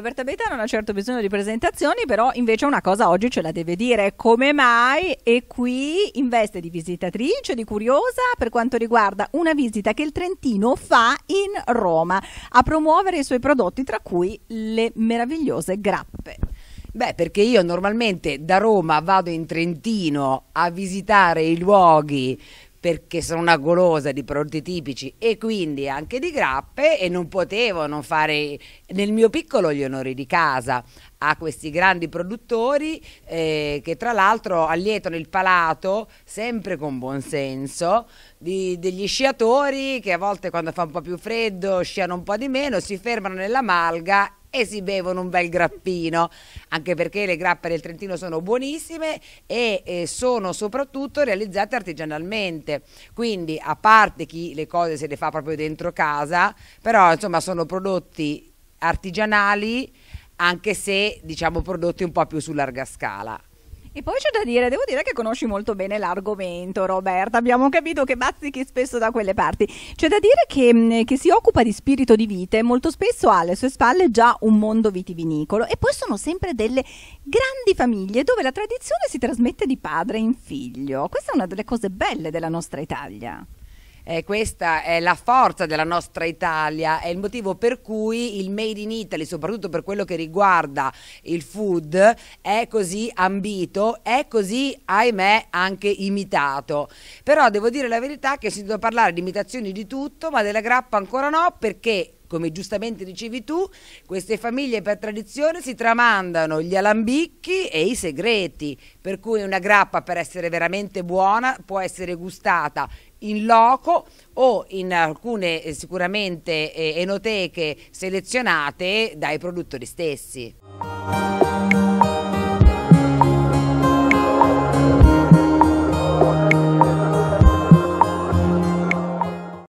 Roberta Beta non ha certo bisogno di presentazioni, però invece una cosa oggi ce la deve dire. Come mai è qui in veste di visitatrice, di curiosa, per quanto riguarda una visita che il Trentino fa in Roma a promuovere i suoi prodotti, tra cui le meravigliose grappe. Beh, perché io normalmente da Roma vado in Trentino a visitare i luoghi perché sono una golosa di prodotti tipici e quindi anche di grappe e non potevo non fare nel mio piccolo gli onori di casa a questi grandi produttori eh, che tra l'altro allietano il palato sempre con buon senso di, degli sciatori che a volte quando fa un po' più freddo sciano un po' di meno si fermano nella malga e si bevono un bel grappino, anche perché le grappe del Trentino sono buonissime e eh, sono soprattutto realizzate artigianalmente. Quindi, a parte chi le cose se le fa proprio dentro casa, però insomma sono prodotti artigianali anche se diciamo prodotti un po' più su larga scala. E poi c'è da dire, devo dire che conosci molto bene l'argomento, Roberta. Abbiamo capito che bazzichi spesso da quelle parti. C'è da dire che mm, chi si occupa di spirito di vite molto spesso ha alle sue spalle già un mondo vitivinicolo e poi sono sempre delle grandi famiglie dove la tradizione si trasmette di padre in figlio. Questa è una delle cose belle della nostra Italia. Eh, questa è la forza della nostra Italia, è il motivo per cui il Made in Italy, soprattutto per quello che riguarda il food, è così ambito, è così, ahimè, anche imitato. Però devo dire la verità che ho sentito parlare di imitazioni di tutto, ma della grappa ancora no, perché come giustamente dicevi tu, queste famiglie per tradizione si tramandano gli alambicchi e i segreti, per cui una grappa per essere veramente buona può essere gustata in loco o in alcune eh, sicuramente eh, enoteche selezionate dai produttori stessi.